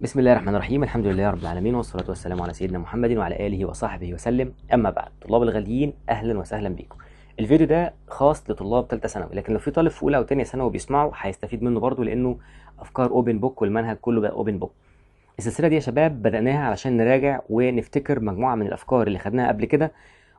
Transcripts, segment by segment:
بسم الله الرحمن الرحيم الحمد لله رب العالمين والصلاة والسلام على سيدنا محمد وعلى آله وصحبه وسلم أما بعد طلاب الغاليين أهلا وسهلا بيكم الفيديو ده خاص لطلاب ثالثة ثانوي لكن لو في طالب في أولى أو ثانية ثانوي بيسمعه هيستفيد منه برضه لأنه أفكار أوبن بوك والمنهج كله بقى أوبن بوك السلسلة دي يا شباب بدأناها علشان نراجع ونفتكر مجموعة من الأفكار اللي خدناها قبل كده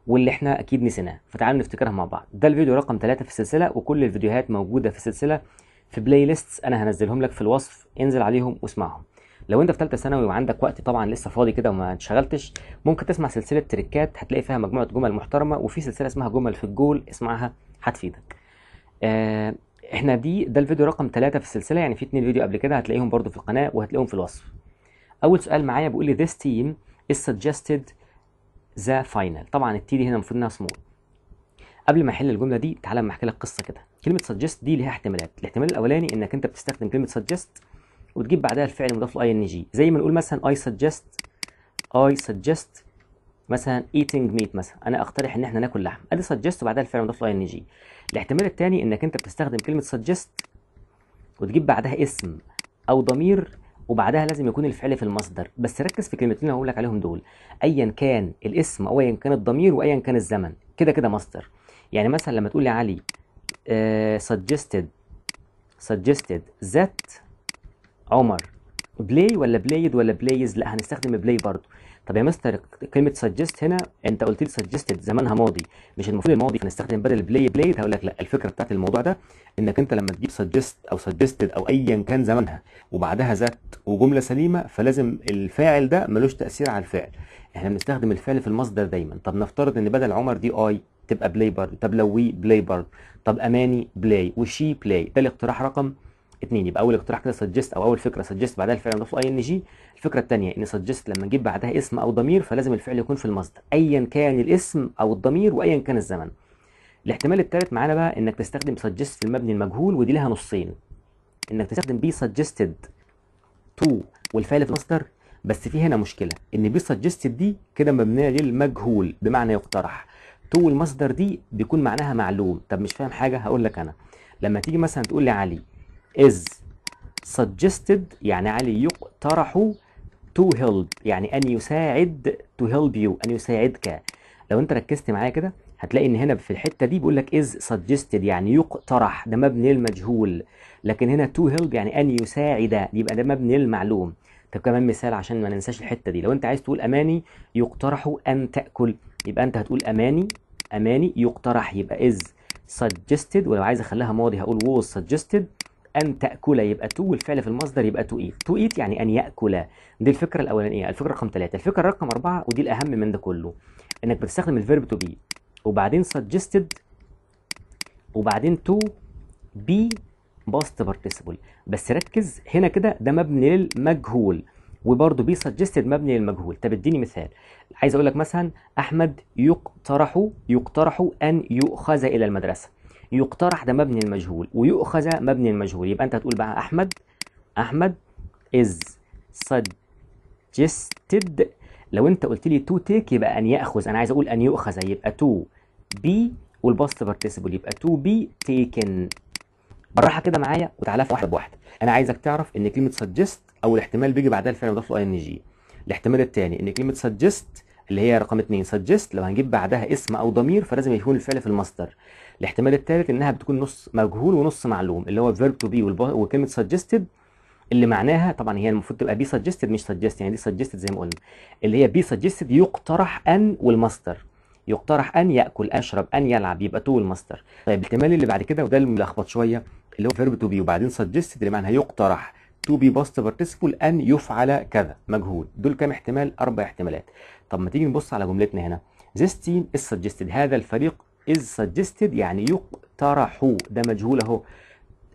واللي احنا أكيد نسيناها فتعالوا نفتكرها مع بعض ده الفيديو رقم ثلاثة في السلسلة وكل الفيديوهات موجودة في السلسلة في بلاي ليست أنا هنزلهم لك في الوصف انزل عليهم واسمعهم لو انت في ثالثه ثانوي وعندك وقت طبعا لسه فاضي كده وما انشغلتش ممكن تسمع سلسله تريكات هتلاقي فيها مجموعه جمل محترمه وفي سلسله اسمها جمل في الجول اسمعها هتفيدك آه احنا دي ده الفيديو رقم ثلاثة في السلسله يعني في اتنين فيديو قبل كده هتلاقيهم برده في القناه وهتلاقيهم في الوصف اول سؤال معايا بيقول لي this team is suggested the final طبعا التي دي هنا المفروض انها سمول قبل ما احل الجمله دي تعالى اما احكي لك قصه كده كلمه suggest دي ليها احتمالات الاحتمال الاولاني انك انت بتستخدم كلمه suggest وتجيب بعدها الفعل المضاف له اي ان جي زي ما نقول مثلا اي سجست اي سجست مثلا ايتنج ميت مثلا انا اقترح ان احنا ناكل لحم ادي سجست وبعدها الفعل المضاف له اي ان جي الاحتمال الثاني انك انت بتستخدم كلمه سجست وتجيب بعدها اسم او ضمير وبعدها لازم يكون الفعل في المصدر بس ركز في كلمتين اللي هقول لك عليهم دول ايا كان الاسم او ايا كان الضمير وايا كان الزمن كده كده مصدر يعني مثلا لما تقول لعلي علي سجستد سجستد ذات عمر بلاي ولا بلايد ولا بلايز لا هنستخدم بلاي برضو طب يا مستر كلمه سجست هنا انت قلت لي سجستد زمانها ماضي مش المفروض الماضي فنستخدم بدل بلاي بلايد هقول لك لا الفكره بتاعت الموضوع ده انك انت لما تجيب سجست او سجستد او ايا كان زمانها وبعدها ذات وجمله سليمه فلازم الفاعل ده ملوش تاثير على الفعل احنا بنستخدم الفعل في المصدر دايما طب نفترض ان بدل عمر دي اي تبقى بلاي برضو طب لو وي بلاي برضو طب اماني بلاي وشي بلاي ده الاقتراح رقم اثنين يبقى اول اقتراح كده سجست او اول فكره سجست بعدها الفعل نضيف اي ان جي الفكره الثانيه ان سجست لما نجيب بعدها اسم او ضمير فلازم الفعل يكون في المصدر ايا كان الاسم او الضمير وايا كان الزمن الاحتمال الثالث معانا بقى انك تستخدم سجست في المبني المجهول ودي لها نصين انك تستخدم بي سجستد تو والفعل في المصدر بس في هنا مشكله ان بي سجستد دي كده مبنيه للمجهول بمعنى يقترح تو المصدر دي بيكون معناها معلوم طب مش فاهم حاجه هقول لك انا لما تيجي مثلا تقول لي علي is suggested يعني علي يقترح to help يعني أن يساعد to help you أن يساعدك لو أنت ركزت معايا كده هتلاقي ان هنا في الحته دي بيقول لك is suggested يعني يقترح ده مبني للمجهول لكن هنا to help يعني ان يساعد يبقى ده مبني للمعلوم طب كمان مثال عشان ما ننساش الحته دي لو انت عايز تقول اماني يقترح ان تاكل يبقى انت هتقول اماني اماني يقترح يبقى is suggested ولو عايز اخليها ماضي هقول was suggested أن تأكل يبقى تو والفعل في المصدر يبقى تو إيت تو إيت يعني أن يأكل دي الفكرة الأولانية الفكرة رقم ثلاثة الفكرة رقم أربعة ودي الأهم من ده كله إنك بتستخدم الفيرب تو بي وبعدين suggested وبعدين تو بي باست بارتيسيبل بس ركز هنا كده ده مبني للمجهول وبرضه بي سجستد مبني للمجهول طب اديني مثال عايز اقول لك مثلا احمد يقترح يقترح ان يؤخذ الى المدرسه يقترح ده مبني المجهول ويؤخذ مبني المجهول يبقى انت هتقول بقى احمد احمد از suggested لو انت قلت لي تو تيك يبقى ان ياخذ انا عايز اقول ان يؤخذ يبقى تو بي والباست بارتيسيبل يبقى تو بي تيكن بالراحه كده معايا وتعالى في واحده بواحده انا عايزك تعرف ان كلمه suggest او الاحتمال بيجي بعدها الفعل مضاف له ان جي الاحتمال الثاني ان كلمه suggest اللي هي رقم 2 سجست لو هنجيب بعدها اسم او ضمير فلازم يكون الفعل في المصدر الاحتمال الثالث انها بتكون نص مجهول ونص معلوم اللي هو فيرب تو بي وكلمه سجستد اللي معناها طبعا هي المفروض تبقى بي سجستد مش سجست يعني دي سجستد زي ما قلنا اللي هي بي سجستد يقترح ان والمصدر يقترح ان ياكل اشرب ان يلعب يبقى تو المصدر طيب الاحتمال اللي بعد كده وده اللي ملخبط شويه اللي هو فيرب تو بي وبعدين سجستد اللي معناها يقترح to be past participle ان يفعل كذا مجهول دول كام احتمال اربع احتمالات طب ما تيجي نبص على جملتنا هنا this team is suggested هذا الفريق is suggested يعني يقترح ده مجهول اهو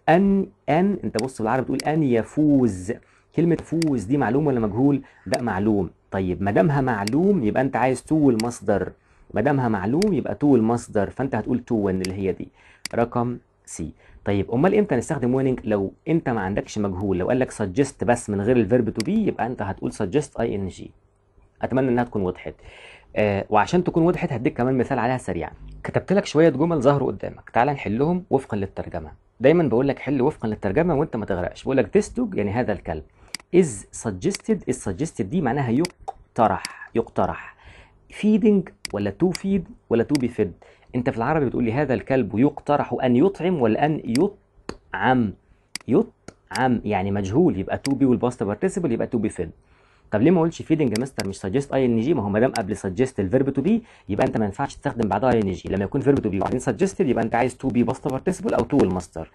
ان ان انت بص بالعربي بتقول ان يفوز كلمه فوز دي معلوم ولا مجهول ده معلوم طيب ما دامها معلوم يبقى انت عايز تو المصدر ما دامها معلوم يبقى تو المصدر فانت هتقول تو ان اللي هي دي رقم سي طيب امال امتى نستخدم ويننج لو انت ما عندكش مجهول لو قال لك سجست بس من غير الفيرب تو بي يبقى انت هتقول سجست اي ان جي اتمنى انها تكون وضحت آه وعشان تكون وضحت هديك كمان مثال عليها سريعا كتبت لك شويه جمل ظهروا قدامك تعال نحلهم وفقا للترجمه دايما بقول لك حل وفقا للترجمه وانت ما تغرقش بقول لك this يعني هذا الكلب از سجستد السجستد دي معناها يقترح يقترح فيدنج ولا تو فيد ولا تو بي فيد انت في العربي بتقول لي هذا الكلب يقترح ان يطعم ولا ان يطعم يطعم يعني مجهول يبقى تو بي والباست بارتيسيبل يبقى تو بي فيد طب ليه ما اقولش فيدنج يا مستر مش سجست اي ان جي ما هو ما دام قبل سجست الفيرب تو بي يبقى انت ما ينفعش تستخدم بعدها اي ان جي لما يكون فيرب تو بي وبعدين سجستد يبقى انت عايز تو بي باست بارتيسيبل او تو الماستر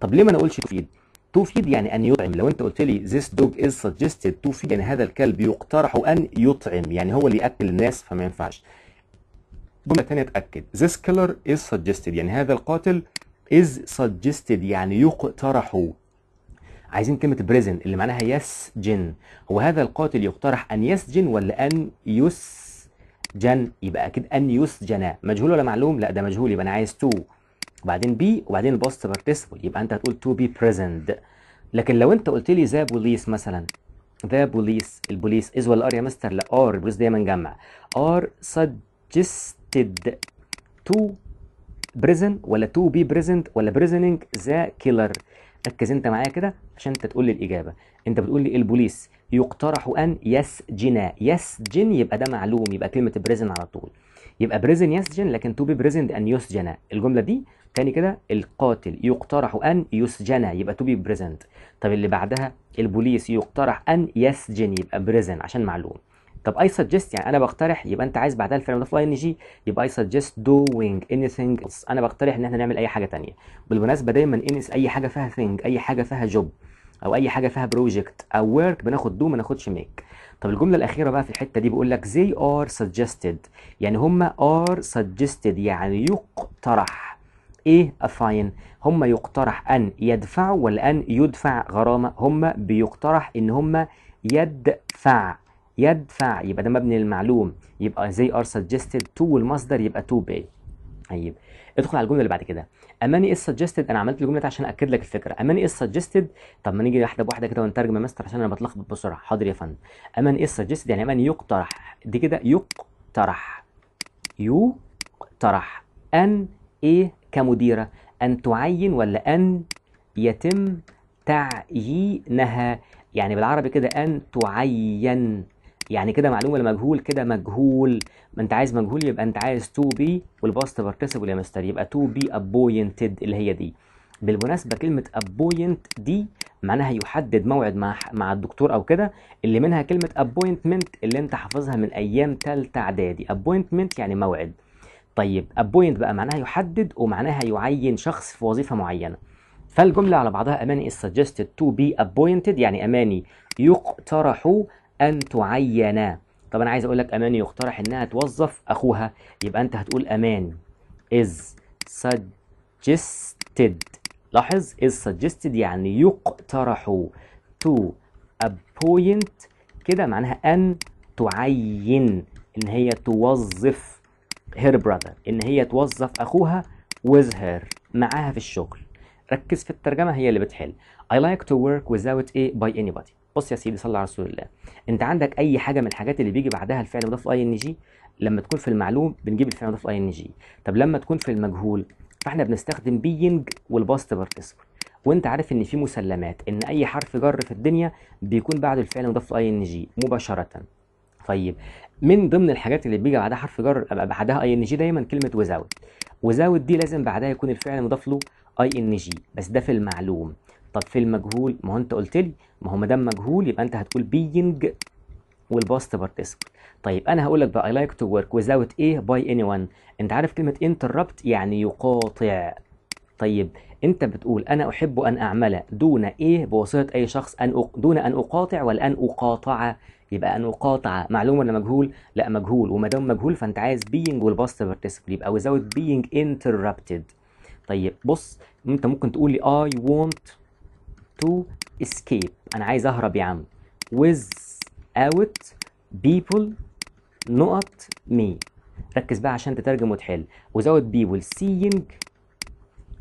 طب ليه ما نقولش فيد تو فيد يعني ان يطعم لو انت قلت لي ذيس دوج از سجستد تو فيد يعني هذا الكلب يقترح ان يطعم يعني هو اللي ياكل الناس فما ينفعش جمله تانية تأكد this killer is suggested يعني هذا القاتل is suggested يعني يقترح عايزين كلمه بريزن اللي معناها يسجن هو هذا القاتل يقترح ان يسجن ولا ان يسجن يبقى اكيد ان يسجن مجهول ولا معلوم لا ده مجهول يبقى انا عايز تو وبعدين بي وبعدين الباست بارتيسيبل يبقى انت هتقول تو بي بريزنت لكن لو انت قلت لي ذا بوليس مثلا ذا بوليس البوليس از ولا ار يا مستر لا ار البوليس دايما جمع ار سجست expected to prison ولا to be present ولا prisoning the killer ركز انت معايا كده عشان انت تقول لي الاجابه انت بتقول لي البوليس يقترح ان يسجن يسجن يبقى ده معلوم يبقى كلمه بريزن على طول يبقى بريزن يسجن لكن تو بي بريزنت ان يسجن الجمله دي تاني كده القاتل يقترح ان يسجن يبقى تو بي بريزنت طب اللي بعدها البوليس يقترح ان يسجن يبقى بريزن عشان معلوم طب اي سجست يعني انا بقترح يبقى انت عايز بعدها الفعل المضاف اي ان جي يبقى اي سجست دوينج اني ثينج انا بقترح ان احنا نعمل اي حاجه ثانيه بالمناسبه دايما انس اي حاجه فيها ثينج اي حاجه فيها جوب او اي حاجه فيها بروجكت او ورك بناخد دو ما ناخدش ميك طب الجمله الاخيره بقى في الحته دي بيقول لك زي ار سجستد يعني هم ار سجستد يعني يقترح ايه افاين هم يقترح ان يدفعوا ولا ان يدفع غرامه هم بيقترح ان هم يدفع يدفع يبقى ده مبني للمعلوم يبقى زي ار سجستد تو والمصدر يبقى تو باي طيب ادخل على الجمله اللي بعد كده اماني از سجستد انا عملت الجمله دي عشان اكد لك الفكره اماني از سجستد طب ما نيجي واحده بواحده كده ونترجم يا مستر عشان انا بتلخبط بسرعه حاضر يا فندم اماني از سجستد يعني اماني يقترح دي كده يقترح يقترح ان ايه كمديره ان تعين ولا ان يتم تعيينها يعني بالعربي كده ان تعين يعني كده معلومه لمجهول مجهول كده مجهول ما انت عايز مجهول يبقى انت عايز تو بي والباست بارتيسيبل يا مستر يبقى تو بي ابوينتد اللي هي دي بالمناسبه كلمه ابوينت دي معناها يحدد موعد مع مع الدكتور او كده اللي منها كلمه ابوينتمنت اللي انت حافظها من ايام ثالثه اعدادي ابوينتمنت يعني موعد طيب ابوينت بقى معناها يحدد ومعناها يعين شخص في وظيفه معينه فالجمله على بعضها اماني is suggested to be appointed يعني اماني يقترح أن تعينا طب أنا عايز أقول لك أماني يقترح إنها توظف أخوها يبقى أنت هتقول أمان is suggested لاحظ is suggested يعني يقترح to appoint كده معناها أن تعين إن هي توظف هير براذر إن هي توظف أخوها with her معاها في الشغل ركز في الترجمة هي اللي بتحل I like to work without a by anybody بص يا سيدي صلى على رسول الله انت عندك اي حاجه من الحاجات اللي بيجي بعدها الفعل مضاف اي ان جي لما تكون في المعلوم بنجيب الفعل مضاف اي ان جي طب لما تكون في المجهول فاحنا بنستخدم بينج والباست بارتيسيبل وانت عارف ان في مسلمات ان اي حرف جر في الدنيا بيكون بعد الفعل مضاف اي ان جي مباشره طيب من ضمن الحاجات اللي بيجي بعدها حرف جر بعدها اي ان جي دايما كلمه وزاود وزاود دي لازم بعدها يكون الفعل مضاف له اي ان جي بس ده في المعلوم طب في المجهول ما هو انت قلت لي ما هو ما دام مجهول يبقى انت هتقول بينج والباست بارتيسيبل طيب انا هقول لك بقى اي لايك تو ورك ويزاوت ايه باي اني ون انت عارف كلمه انتربت يعني يقاطع طيب انت بتقول انا احب ان اعمل دون ايه بواسطه اي شخص ان أق... دون ان اقاطع ولا ان اقاطع يبقى ان اقاطع معلوم ولا مجهول لا مجهول وما دام مجهول فانت عايز بينج والباست بارتيسيبل يبقى وذاوت بينج انتربتد طيب بص انت ممكن تقول لي اي want to escape انا عايز اهرب يا عم اوت people نقط me ركز بقى عشان تترجم وتحل without people seeing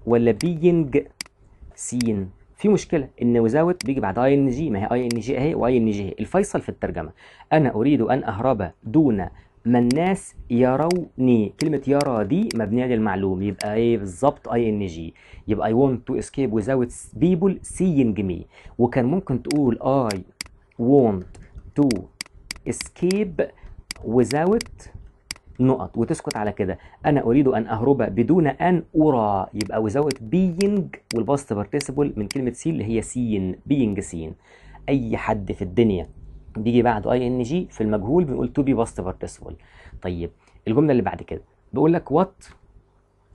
ولا being seen في مشكله ان وزاوت بيجي بعد اي ان جي ما هي اي ان جي اهي واي ان جي الفيصل في الترجمه انا اريد ان اهرب دون ما الناس يروني كلمة يرى دي مبنية للمعلوم يبقى ايه بالظبط اي ان جي يبقى اي want تو اسكيب without بيبول سينج مي وكان ممكن تقول اي want تو اسكيب without نقط وتسكت على كده انا اريد ان اهرب بدون ان ارى يبقى without being والباست participle من كلمة سين اللي هي سين being سين اي حد في الدنيا بيجي بعد اي ان جي في المجهول بنقول تو بي باست بارتيسيبل طيب الجمله اللي بعد كده بيقول لك وات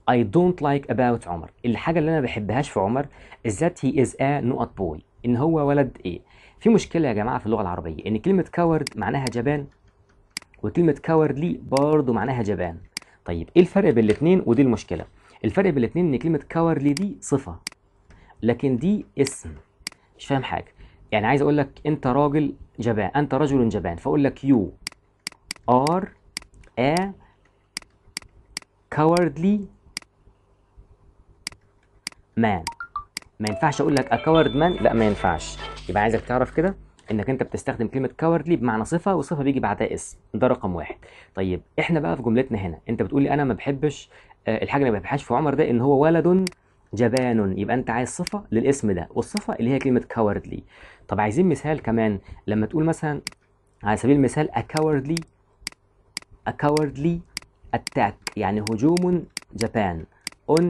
اي دونت لايك اباوت عمر الحاجة اللي أنا ما بحبهاش في عمر ذات هي از ا نوت بوي إن هو ولد إيه في مشكلة يا جماعة في اللغة العربية إن كلمة كاورد معناها جبان وكلمة كاوردلي برضه معناها جبان طيب إيه الفرق بين الاثنين ودي المشكلة الفرق بين الاثنين إن كلمة كاوردلي دي صفة لكن دي اسم مش فاهم حاجة يعني عايز اقول لك انت راجل جبان انت رجل جبان فاقول لك يو ار ا cowardly مان ما ينفعش اقول لك a coward man لا ما ينفعش يبقى عايزك تعرف كده انك انت بتستخدم كلمه cowardly بمعنى صفه والصفه بيجي بعدها اسم ده رقم واحد طيب احنا بقى في جملتنا هنا انت بتقول لي انا ما بحبش آه، الحاجه اللي ما بحبهاش في عمر ده ان هو ولد جبان يبقى انت عايز صفه للاسم ده والصفه اللي هي كلمه كاوردلي طب عايزين مثال كمان لما تقول مثلا على سبيل المثال a cowardly a cowardly attack يعني هجوم جبان on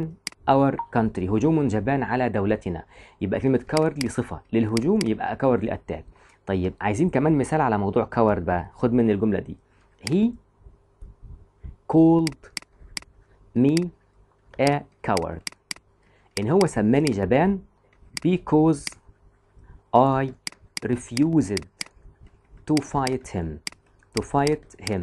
اور كانتري هجوم جبان على دولتنا يبقى كلمه كاوردلي صفه للهجوم يبقى اكاوردلي اتاك طيب عايزين كمان مثال على موضوع كاورد بقى خد مني الجمله دي هي called me a coward ان هو سماني جبان because I refused to fight him to fight him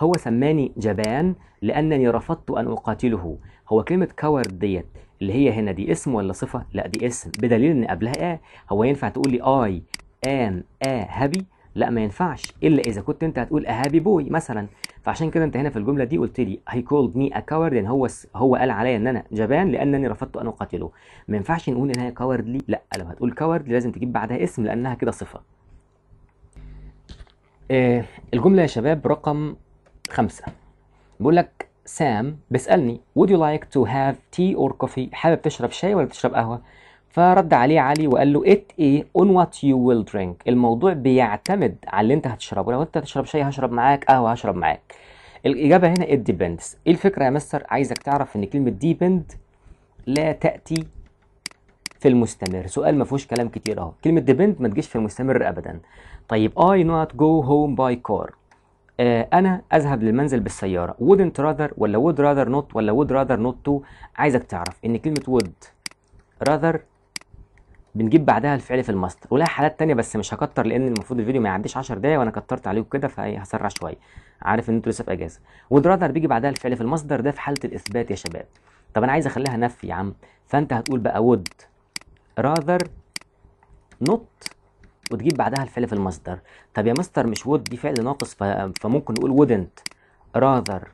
هو سماني جبان لأنني رفضت أن أقاتله هو كلمة coward ديت اللي هي هنا دي اسم ولا صفة؟ لا دي اسم بدليل إن قبلها آه هو ينفع تقول لي I am a happy؟ لا ما ينفعش إلا إذا كنت أنت هتقول a happy boy مثلا فعشان كده انت هنا في الجمله دي قلت لي هي كولد مي ا كاورد يعني هو هو قال عليا ان انا جبان لانني رفضت ان اقاتله ما ينفعش نقول ان هي كاوردلي لا لما هتقول كاورد لازم تجيب بعدها اسم لانها كده صفه آه، الجمله يا شباب رقم خمسة بيقول لك سام بيسالني would you like to have tea or coffee حابب تشرب شاي ولا تشرب قهوه فرد عليه علي وقال له ات ايه اون وات يو ويل درينك الموضوع بيعتمد على اللي انت هتشربه لو انت هتشرب شاي هشرب معاك قهوه هشرب معاك الاجابه هنا ات ديبندس ايه الفكره يا مستر عايزك تعرف ان كلمه ديبند لا تاتي في المستمر سؤال ما فيهوش كلام كتير اهو كلمه ديبند ما تجيش في المستمر ابدا طيب اي نوت جو هوم باي كار انا اذهب للمنزل بالسياره wouldn't rather ولا would rather not ولا would rather not to عايزك تعرف ان كلمه would rather بنجيب بعدها الفعل في المصدر ولها حالات تانية بس مش هكتر لان المفروض الفيديو ما يعديش 10 دقايق وانا كترت عليكم كده فهسرع شويه عارف ان انتوا لسه في اجازه والدرادر بيجي بعدها الفعل في المصدر ده في حاله الاثبات يا شباب طب انا عايز اخليها نفي يا عم فانت هتقول بقى ود راذر نوت وتجيب بعدها الفعل في المصدر طب يا مستر مش ود دي فعل ناقص فممكن نقول wouldn't rather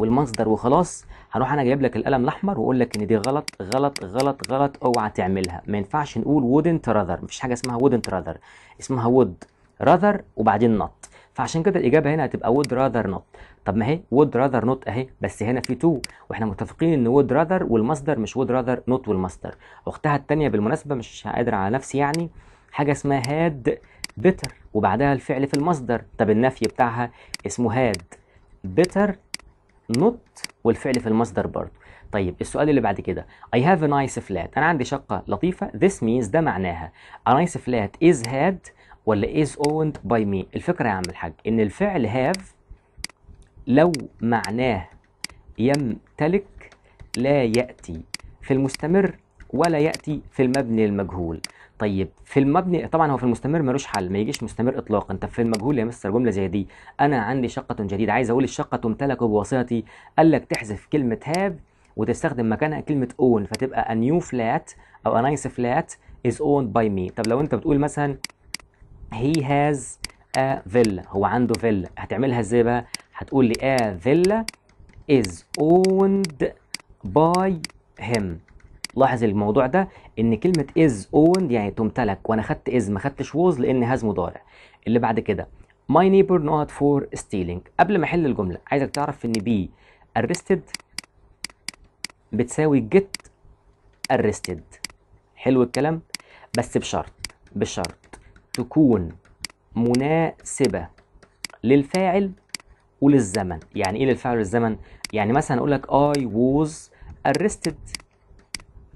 والمصدر وخلاص هروح انا جايب لك القلم الاحمر واقول لك ان دي غلط غلط غلط غلط اوعى تعملها ما ينفعش نقول وودنت راذر مفيش حاجه اسمها وودنت راذر اسمها وود راذر وبعدين نط فعشان كده الاجابه هنا هتبقى وود راذر نوت طب ما هي وود راذر نوت اهي بس هنا في تو واحنا متفقين ان وود راذر والمصدر مش وود راذر نوت والمصدر اختها الثانيه بالمناسبه مش قادر على نفسي يعني حاجه اسمها هاد بيتر وبعدها الفعل في المصدر طب النفي بتاعها اسمه هاد بيتر not والفعل في المصدر برضه طيب السؤال اللي بعد كده I have a nice flat أنا عندي شقة لطيفة this means ده معناها a nice flat is had ولا is owned by me الفكرة يا عم الحاج إن الفعل have لو معناه يمتلك لا يأتي في المستمر ولا يأتي في المبني المجهول طيب في المبني طبعا هو في المستمر ملوش حل ما يجيش مستمر اطلاقا طب في المجهول يا مستر جمله زي دي انا عندي شقه جديده عايز اقول الشقه تمتلك بواسطتي قال لك تحذف كلمه هاب وتستخدم مكانها كلمه اون فتبقى a new flat او a nice flat is owned by me طب لو انت بتقول مثلا he has a villa هو عنده فيلا هتعملها ازاي بقى هتقول لي a villa is owned by him لاحظ الموضوع ده ان كلمه از اوند يعني تمتلك وانا خدت از ما خدتش ووز لان هاز مضارع اللي بعد كده ماي نيبر نوت فور ستيلينج قبل ما احل الجمله عايزك تعرف ان بي ارستد بتساوي جيت ارستد حلو الكلام بس بشرط بشرط تكون مناسبه للفاعل وللزمن يعني ايه للفاعل والزمن يعني مثلا اقول لك I was arrested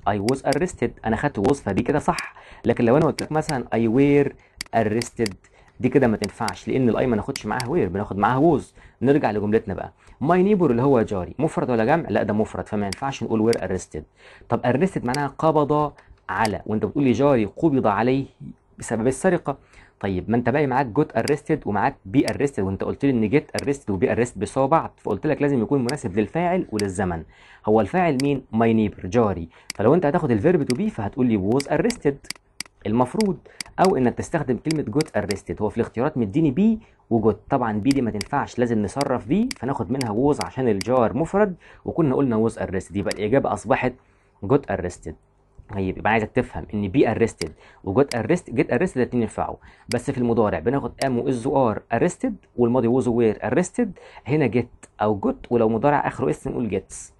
I was arrested انا خدت الوصفه دي كده صح لكن لو انا قلت لك مثلا I were arrested دي كده ما تنفعش لان الاي ما ناخدش معاها وير بناخد معاها ووز نرجع لجملتنا بقى ماي نيبر اللي هو جاري مفرد ولا جمع لا ده مفرد فما ينفعش نقول وير ارستد طب ارستد معناها قبض على وانت بتقول لي جاري قبض عليه بسبب السرقه طيب ما انت باقي معاك جوت ارستد ومعاك بي ارستد وانت قلت لي ان جيت ارستد وبي ارستد بيساووا بعض فقلت لك لازم يكون مناسب للفاعل وللزمن هو الفاعل مين ماي نيبر جاري فلو انت هتاخد الفيرب تو بي فهتقول لي ووز ارستد المفروض او انك تستخدم كلمه جوت ارستد هو في الاختيارات مديني بي وجوت طبعا بي دي ما تنفعش لازم نصرف بي فناخد منها ووز عشان الجار مفرد وكنا قلنا ووز ارستد يبقى الاجابه اصبحت جوت ارستد طيب يبقى عايزك تفهم ان بي ارستد وجت ارست جت ارستد الاثنين ينفعوا بس في المضارع بناخد ام واز ار ارستد والماضي ووز وير ارستد هنا جت او جت ولو مضارع اخره اس نقول جيتس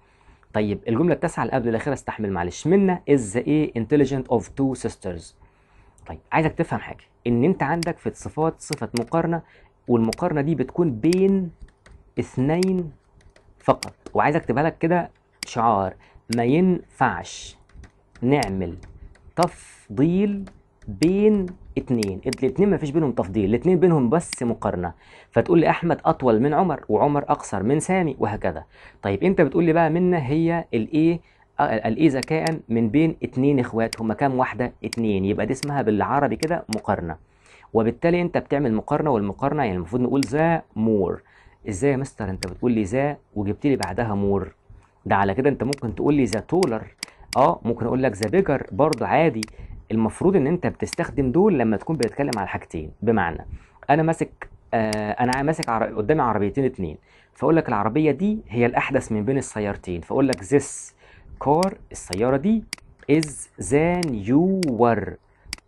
طيب الجمله التاسعه اللي قبل الاخيره استحمل معلش منا از ايه انتليجنت اوف تو سيسترز طيب عايزك تفهم حاجه ان انت عندك في الصفات صفه مقارنه والمقارنه دي بتكون بين اثنين فقط وعايزك تبقى لك كده شعار ما ينفعش نعمل تفضيل بين اتنين الاتنين مفيش بينهم تفضيل الاتنين بينهم بس مقارنة فتقول لي أحمد أطول من عمر وعمر أقصر من سامي وهكذا طيب أنت بتقول لي بقى منا هي الإيه الإيه ذكاء من بين اتنين إخوات هما كام واحدة اتنين يبقى دي اسمها بالعربي كده مقارنة وبالتالي أنت بتعمل مقارنة والمقارنة يعني المفروض نقول ذا مور إزاي يا مستر أنت بتقول لي ذا وجبت لي بعدها مور ده على كده أنت ممكن تقول لي ذا تولر اه ممكن اقول لك ذا بيجر برضه عادي المفروض ان انت بتستخدم دول لما تكون بتتكلم على حاجتين بمعنى انا ماسك آه انا ماسك عر... قدامي عربيتين اتنين فاقول لك العربيه دي هي الاحدث من بين السيارتين فاقول لك this car السياره دي is the newer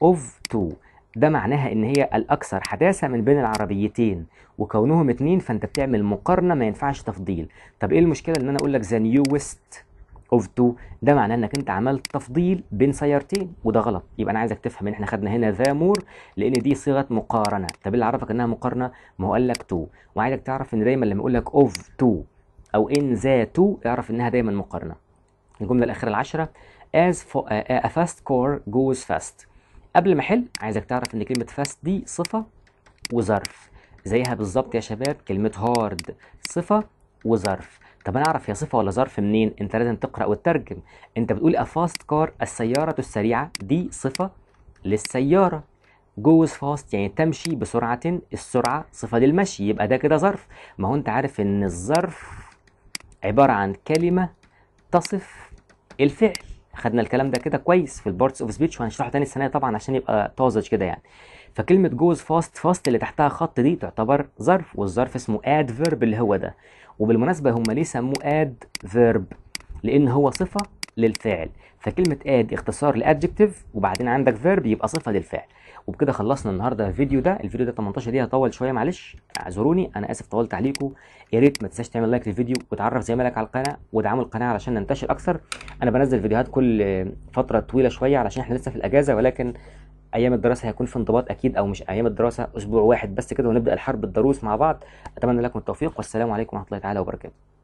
of two ده معناها ان هي الاكثر حداثه من بين العربيتين وكونهم اتنين فانت بتعمل مقارنه ما ينفعش تفضيل طب ايه المشكله ان انا اقول لك ذا نيوست اوف 2 ده معناه انك انت عملت تفضيل بين سيارتين وده غلط يبقى انا عايزك تفهم ان احنا خدنا هنا ذا مور لان دي صيغه مقارنه طب اللي عرفك انها مقارنه ما هو قال لك 2 وعايزك تعرف ان دايما لما يقول لك اوف 2 او ان ذا 2 اعرف انها دايما مقارنه الجمله الاخيره العشره as for a fast car goes fast قبل ما احل عايزك تعرف ان كلمه fast دي صفه وظرف زيها بالظبط يا شباب كلمه هارد صفه وظرف طب انا اعرف هي صفه ولا ظرف منين انت لازم تقرا وتترجم انت بتقول فاست كار السياره السريعه دي صفه للسياره جوز فاست يعني تمشي بسرعه السرعه صفه للمشي يبقى ده كده ظرف ما هو انت عارف ان الظرف عباره عن كلمه تصف الفعل خدنا الكلام ده كده كويس في البارتس اوف سبيتش وهنشرحه تاني السنه طبعا عشان يبقى طازج كده يعني فكلمه جوز فاست فاست اللي تحتها خط دي تعتبر ظرف والظرف اسمه اد فيرب اللي هو ده وبالمناسبه هم ليه سموه اد فيرب لان هو صفه للفعل فكلمه اد اختصار لادجكتيف وبعدين عندك فيرب يبقى صفه للفعل وبكده خلصنا النهارده الفيديو ده الفيديو ده 18 دقيقه طول شويه معلش اعذروني انا اسف طولت عليكم يا ريت ما تنساش تعمل لايك للفيديو وتعرف زمايلك على القناه ودعموا القناه علشان ننتشر اكثر انا بنزل فيديوهات كل فتره طويله شويه علشان احنا لسه في الاجازه ولكن ايام الدراسه هيكون في انضباط اكيد او مش ايام الدراسه اسبوع واحد بس كده ونبدا الحرب الدروس مع بعض اتمنى لكم التوفيق والسلام عليكم ورحمه الله تعالى وبركاته